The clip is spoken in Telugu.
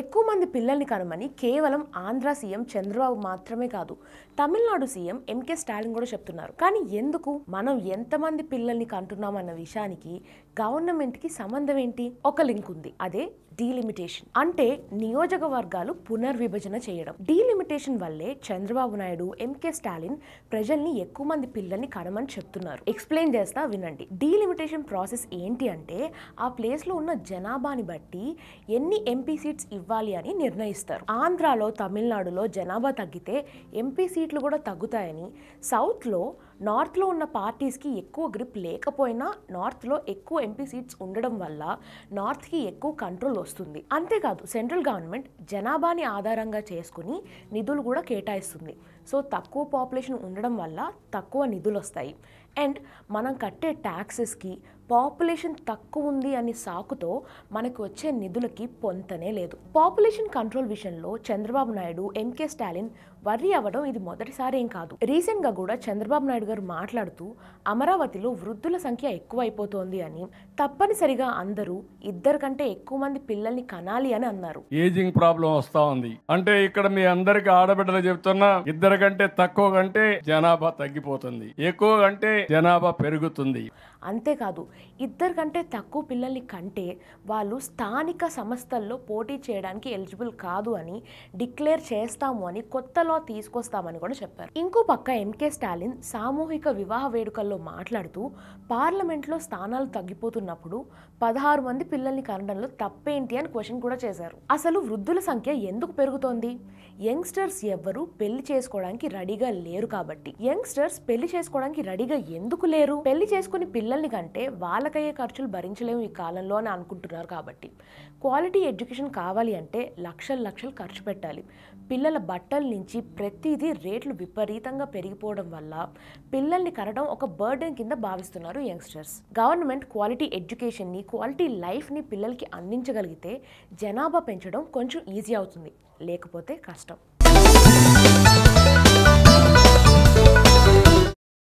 ఎక్కువ మంది పిల్లల్ని కనమని కేవలం ఆంధ్ర సీఎం చంద్రబాబు మాత్రమే కాదు తమిళనాడు సీఎం ఎంకే స్టాలిన్ కూడా చెప్తున్నారు కానీ ఎందుకు మనం ఎంతమంది పిల్లల్ని కంటున్నాం విషయానికి గవర్నమెంట్కి సంబంధం ఏంటి ఒక లింక్ ఉంది అదే డీలిమిటేషన్ అంటే నియోజకవర్గాలు పునర్విభజన చేయడం డీలిమిటేషన్ వల్లే చంద్రబాబు నాయుడు ఎంకే స్టాలిన్ ప్రజల్ని ఎక్కువ మంది పిల్లల్ని కనమని చెప్తున్నారు ఎక్స్ప్లెయిన్ చేస్తా వినండి డీలిమిటేషన్ ప్రాసెస్ ఏంటి అంటే ఆ ప్లేస్లో ఉన్న జనాభాని బట్టి ఎన్ని ఎంపీ సీట్స్ ఇవ్వ ఇవ్వాలి అని నిర్ణయిస్తారు ఆంధ్రాలో తమిళనాడులో జనాభా తగ్గితే ఎంపీ సీట్లు కూడా తగ్గుతాయని సౌత్లో నార్త్లో ఉన్న పార్టీస్కి ఎక్కువ గ్రిప్ లేకపోయినా నార్త్లో ఎక్కువ ఎంపీ సీట్స్ ఉండడం వల్ల నార్త్కి ఎక్కువ కంట్రోల్ వస్తుంది అంతేకాదు సెంట్రల్ గవర్నమెంట్ జనాభాని ఆధారంగా చేసుకుని నిధులు కూడా కేటాయిస్తుంది సో తక్కువ పాపులేషన్ ఉండడం వల్ల తక్కువ నిధులు వస్తాయి అండ్ మనం కట్టే ట్యాక్సెస్కి పాపులేషన్ తక్కువ ఉంది అనే సాకుతో మనకు వచ్చే నిధులకి పొంతనే లేదు పాపులేషన్ కంట్రోల్ విషయంలో చంద్రబాబు నాయుడు ఎంకే స్టాలిన్ వర్రీ అవ్వడం ఇది మొదటిసారి ఏం కాదు రీసెంట్గా కూడా చంద్రబాబు నాయుడు గారు మాట్లాడుతూ అమరావతిలో వృద్ధుల సంఖ్య ఎక్కువైపోతోంది అని తప్పనిసరిగా అందరూ ఇద్దరు కంటే ఎక్కువ మంది పిల్లల్ని కనాలి అని అన్నారు ఏజింగ్ ప్రాబ్లం వస్తా ఉంది అంటే ఇక్కడ మీ అందరికి ఆడబిడ్డలు చెప్తున్నా ఇద్దరు కంటే తక్కువ కంటే జనాభా తగ్గిపోతుంది ఎక్కువ కంటే జనాభా పెరుగుతుంది అంతేకాదు ఇద్దరు కంటే తక్కువ పిల్లల్ని కంటే వాళ్ళు స్థానిక సంస్థల్లో పోటీ చేయడానికి ఎలిజిబుల్ కాదు అని డిక్లేర్ చేస్తాము అని కొత్తలో తీసుకొస్తామని కూడా చెప్పారు ఇంకో పక్క ఎంకే స్టాలిన్ సాము సామూహిక వివాహ వేడుకల్లో మాట్లాడుతూ పార్లమెంట్లో స్థానాలు తగ్గిపోతున్నప్పుడు పదహారు మంది పిల్లల్ని కనడంలో తప్పేంటి అని క్వశ్చన్ కూడా చేశారు అసలు వృద్ధుల సంఖ్య ఎందుకు పెరుగుతోంది యంగ్స్టర్స్ ఎవ్వరూ పెళ్లి చేసుకోవడానికి రెడీగా లేరు కాబట్టి యంగ్స్టర్స్ పెళ్లి చేసుకోవడానికి రెడీగా ఎందుకు లేరు పెళ్లి చేసుకుని పిల్లల్ని కంటే వాళ్ళకయ్యే ఖర్చులు భరించలేము ఈ కాలంలో అని అనుకుంటున్నారు కాబట్టి క్వాలిటీ ఎడ్యుకేషన్ కావాలి అంటే లక్షలు లక్షలు ఖర్చు పెట్టాలి పిల్లల బట్టల నుంచి ప్రతిదీ రేట్లు విపరీతంగా పెరిగిపోవడం వల్ల పిల్లల్ని కనడం ఒక బర్డెన్ కింద భావిస్తున్నారు యంగ్స్టర్స్ గవర్నమెంట్ క్వాలిటీ ఎడ్యుకేషన్ని క్వాలిటీ లైఫ్ని పిల్లలకి అందించగలిగితే జనాభా పెంచడం కొంచెం ఈజీ అవుతుంది లేకపోతే కష్టం